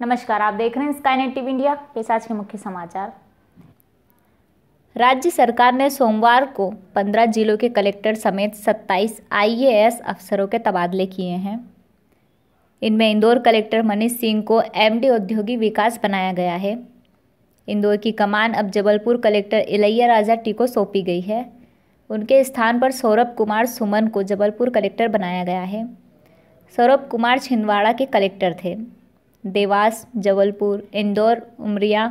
नमस्कार आप देख रहे हैं स्काईनेट टीवी इंडिया पेश आज के मुख्य समाचार राज्य सरकार ने सोमवार को 15 जिलों के कलेक्टर समेत 27 आईएएस अफसरों के तबादले किए हैं इनमें इंदौर कलेक्टर मनीष सिंह को एमडी औद्योगिक विकास बनाया गया है इंदौर की कमान अब जबलपुर कलेक्टर इलैया राजा टी को सौंपी गई है उनके स्थान पर सौरभ कुमार सुमन को जबलपुर कलेक्टर बनाया गया है सौरभ कुमार छिंदवाड़ा के कलेक्टर थे देवास जबलपुर इंदौर उमरिया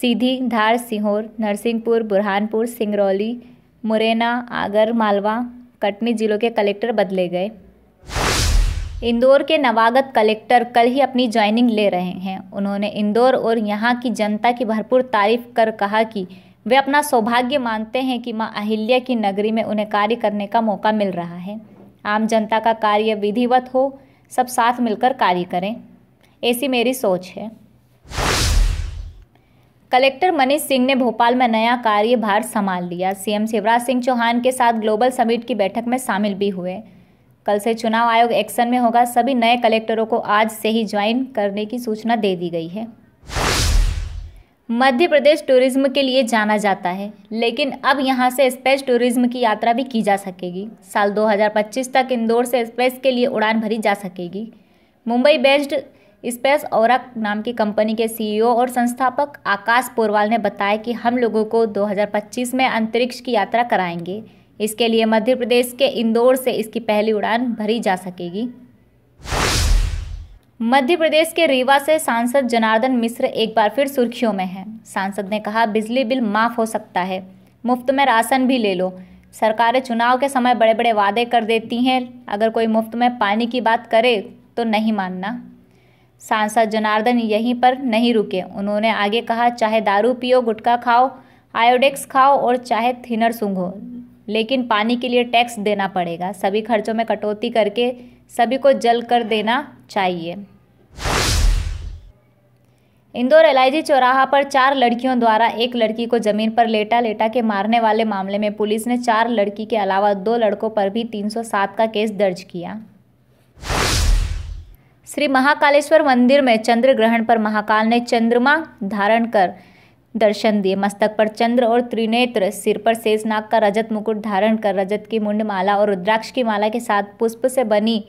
सीधी धार सीहोर नरसिंहपुर बुरहानपुर सिंगरौली मुरैना आगर मालवा कटनी जिलों के कलेक्टर बदले गए इंदौर के नवागत कलेक्टर कल ही अपनी ज्वाइनिंग ले रहे हैं उन्होंने इंदौर और यहाँ की जनता की भरपूर तारीफ कर कहा कि वे अपना सौभाग्य मानते हैं कि माँ अहिल्या की नगरी में उन्हें कार्य करने का मौका मिल रहा है आम जनता का कार्य विधिवत हो सब साथ मिलकर कार्य करें ऐसी मेरी सोच है कलेक्टर मनीष सिंह ने भोपाल में नया कार्यभार संभाल लिया सीएम शिवराज सिंह चौहान के साथ ग्लोबल समिट की बैठक में शामिल भी हुए कल से चुनाव आयोग एक्शन में होगा सभी नए कलेक्टरों को आज से ही ज्वाइन करने की सूचना दे दी गई है मध्य प्रदेश टूरिज्म के लिए जाना जाता है लेकिन अब यहाँ से स्पेस टूरिज्म की यात्रा भी की जा सकेगी साल 2025 तक इंदौर से स्पेस के लिए उड़ान भरी जा सकेगी मुंबई बेस्ड स्पेस औरक नाम की कंपनी के सीईओ और संस्थापक आकाश पोरवाल ने बताया कि हम लोगों को 2025 में अंतरिक्ष की यात्रा कराएंगे इसके लिए मध्य प्रदेश के इंदौर से इसकी पहली उड़ान भरी जा सकेगी मध्य प्रदेश के रीवा से सांसद जनार्दन मिश्र एक बार फिर सुर्खियों में हैं सांसद ने कहा बिजली बिल माफ़ हो सकता है मुफ्त में राशन भी ले लो सरकारें चुनाव के समय बड़े बड़े वादे कर देती हैं अगर कोई मुफ्त में पानी की बात करे तो नहीं मानना सांसद जनार्दन यहीं पर नहीं रुके उन्होंने आगे कहा चाहे दारू पियो गुटखा खाओ आयोडेक्स खाओ और चाहे थिनर सूंघो लेकिन पानी के लिए टैक्स देना पड़ेगा सभी खर्चों में कटौती करके सभी को जल कर देना चाहिए इंदौर एलआईजी चौराहा पर चार लड़कियों द्वारा एक लड़की को जमीन पर लेटा लेटा के मारने वाले मामले में पुलिस ने चार लड़की के अलावा दो लड़कों पर भी 307 का केस दर्ज किया श्री महाकालेश्वर मंदिर में चंद्र ग्रहण पर महाकाल ने चंद्रमा धारण कर दर्शन दिए मस्तक पर चंद्र और त्रिनेत्र सिर पर शेषनाग का रजत मुकुट धारण कर रजत की मुंड माला और रुद्राक्ष की माला के साथ पुष्प से बनी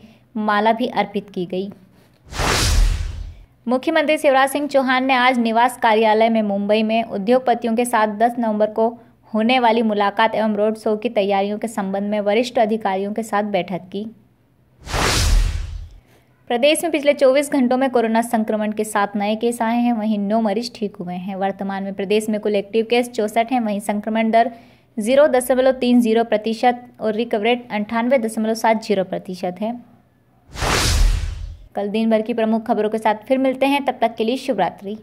माला भी अर्पित की गई मुख्यमंत्री शिवराज सिंह चौहान ने आज निवास कार्यालय में मुंबई में उद्योगपतियों के साथ 10 नवंबर को होने वाली मुलाकात एवं रोड शो की तैयारियों के संबंध में वरिष्ठ अधिकारियों के साथ बैठक की प्रदेश में पिछले 24 घंटों में कोरोना संक्रमण के सात नए केस आए हैं वहीं नौ मरीज ठीक हुए हैं वर्तमान में प्रदेश में कुल एक्टिव केस चौसठ हैं वहीं संक्रमण दर जीरो दशमलव तीन जीरो प्रतिशत और रिकवरेट अंठानवे दशमलव सात जीरो प्रतिशत है कल दिन भर की प्रमुख खबरों के साथ फिर मिलते हैं तब तक के लिए शुभरात्रि